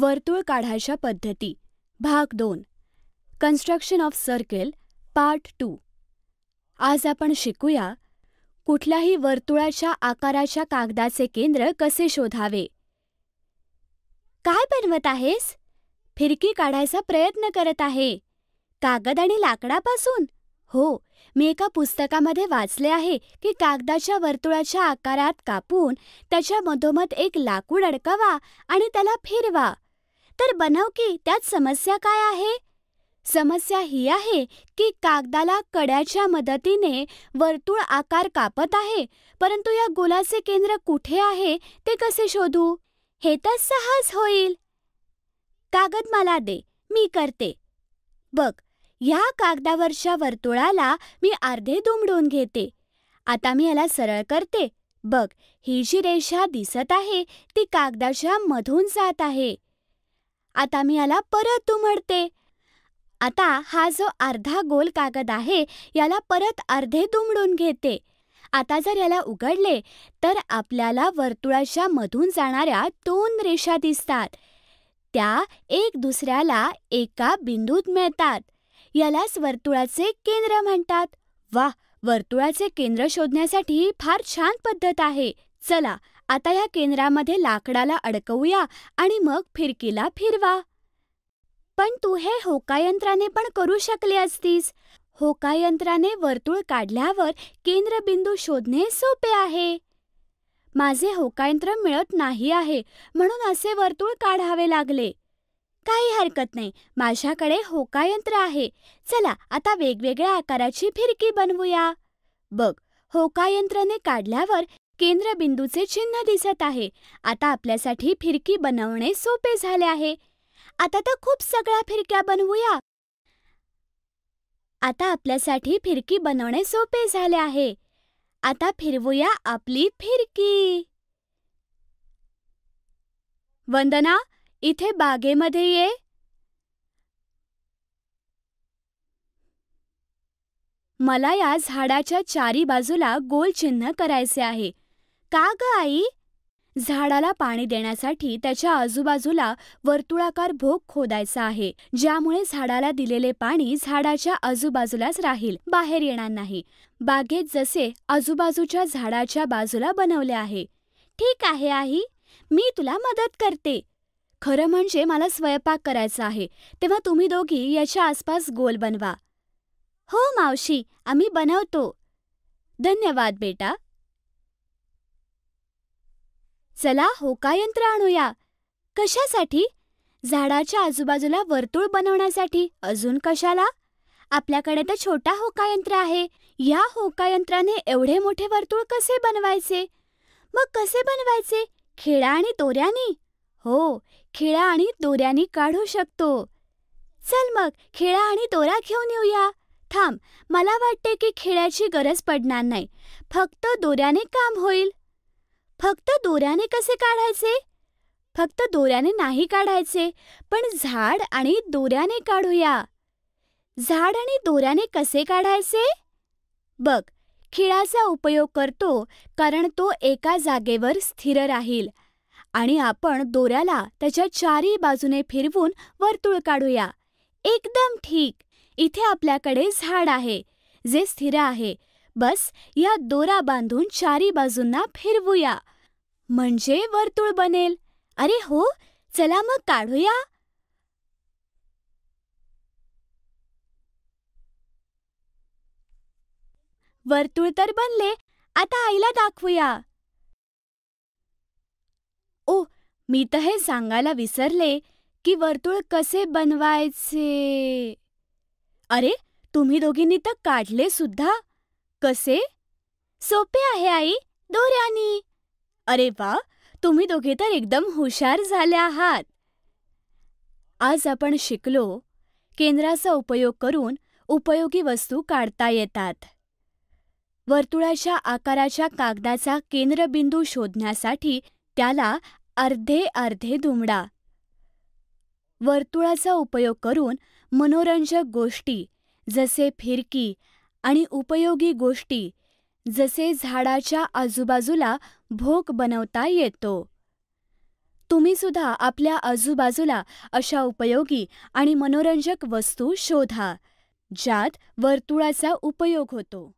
वर्तुळ काढायच्या पद्धती भाग दोन construction of circle part two आज आपण शिकूया कुठल्याही वर्तुळाच्या आकाराच्या कागदाचे केंद्र कसे शोधावे काय बनवत आहेस फिरकी काढायचा प्रयत्न करत आहे कागद आणि लाकडापासून हो मी एका पुस्तकामध्ये वाचले आहे की कागदाच्या वर्तुळाच्या आकारात कापून त्याच्या मधोमध एक लाकूड अडकवा आणि त्याला फिरवा तर बनव की त्यात समस्या काय आहे समस्या ही आहे की कागदाला कड्याच्या मदतीने वर्तुळ आकार कापत आहे परंतु या गोलाचे केंद्र कुठे आहे ते कसे शोधू हे तर सहज होईल कागद मला दे मी करते बघ ह्या कागदावरच्या वर्तुळाला मी अर्धे दुमडून घेते आता मी याला सरळ करते बघ ही जी रेषा दिसत आहे ती कागदाच्या मधून जात आहे आता मी याला परत दुमडते आता हा जो अर्धा गोल कागद आहे याला परत अर्धे दुमडून घेते आता जर याला उघडले तर आपल्याला वर्तुळाच्या मधून जाणाऱ्या दोन रेषा दिसतात त्या एक दुसऱ्याला एका बिंदूत मिळतात यालाच वर्तुळाचे केंद्र म्हणतात वा वर्तुळाचे केंद्र शोधण्यासाठी फार छान पद्धत आहे चला आता या केंद्रामध्ये लाकडाला अडकवूया आणि मग फिरकीला फिरवा पण तू हे होकायंत्राने पण करू शकले असतीस होकायंत्राने वर्तुळ काढल्यावर केंद्रबिंदू शोधणे सोपे आहे माझे होकायंत्र मिळत नाही आहे म्हणून असे वर्तुळ काढावे लागले काही हरकत नाही माझ्याकडे होकायंत्र आहे चला आता वेगवेगळ्या आकाराची फिरकी बनवूया बघ होकायंत्राने काढल्यावर केंद्रबिंदूचे चिन्ह दिसत आहे आता आपल्यासाठी फिरकी बनवणे सोपे झाले आहे आता तर खूप सगळ्या फिरक्या बनवूया आता आपल्यासाठी फिरकी बनवणे सोपे झाले आहे आता फिरवूया आपली फिरकी वंदना इथे बागेमध्ये ये मला या झाडाच्या चारी बाजूला गोल चिन्ह करायचे आहे का ग आई झाडाला पाणी देण्यासाठी त्याच्या आजूबाजूला वर्तुळाकार भोग खोदायचा आहे ज्यामुळे झाडाला दिलेले पाणी झाडाच्या आजूबाजूलाच राहील बाहेर येणार नाही बागेत जसे आजूबाजूच्या झाडाच्या बाजूला बनवले आहे ठीक आहे आई मी तुला मदत करते खरं म्हणजे मला स्वयंपाक करायचा आहे तेव्हा तुम्ही दोघी याच्या आसपास गोल बनवा हो मावशी आम्ही बनवतो धन्यवाद बेटा चला होकायंत्र आणूया कशासाठी झाडाच्या आजूबाजूला वर्तुळ बनवण्यासाठी अजून कशाला आपल्याकडे तर छोटा होकायंत्र आहे या होकायंत्राने एवढे मोठे वर्तुळ कसे बनवायचे मग कसे बनवायचे खिळा आणि दोऱ्यानी हो खिळा आणि दोऱ्यानी काढू शकतो चल मग खिळा आणि दोरा घेऊन येऊया थांब मला वाटते की खिळ्याची गरज पडणार नाही फक्त दोऱ्याने काम होईल फक्त दोऱ्याने कसे काढायचे फक्त दोऱ्याने नाही काढायचे पण झाड आणि दोऱ्याने काढूया झाड आणि दोऱ्याने कसे काढायचे बघ खिळाचा उपयोग करतो कारण तो एका जागेवर स्थिर राहील आणि आपण दोऱ्याला त्याच्या चारी बाजूने फिरवून वर्तुळ काढूया एकदम ठीक इथे आपल्याकडे झाड आहे जे स्थिर आहे बस या दोरा बांधून चारी बाजूंना फिरवूया म्हणजे वर्तुळ बनेल अरे हो चला मग काढूया वर्तुळ तर बनले आता आईला दाखवूया ओ मी तर हे सांगायला विसरले की वर्तुळ कसे बनवायचे अरे तुम्ही दोघींनी तर काढले सुद्धा कसे सोपे आहे आई दोऱ्यानी अरे वा तुम्ही दोघे तर एकदम हुशार झाले आहात आज आपण शिकलो केंद्राचा उपयोग करून उपयोगी वस्तू काढता येतात वर्तुळाच्या आकाराच्या कागदाचा केंद्रबिंदू शोधण्यासाठी त्याला अर्धे अर्धे दुमडा वर्तुळाचा उपयोग करून मनोरंजक गोष्टी जसे फिरकी आणि उपयोगी गोष्टी जसे झाडाच्या आजूबाजूला भोक बनवता येतो तुम्ही सुद्धा आपल्या आजूबाजूला अशा उपयोगी आणि मनोरंजक वस्तू शोधा ज्यात वर्तुळाचा उपयोग होतो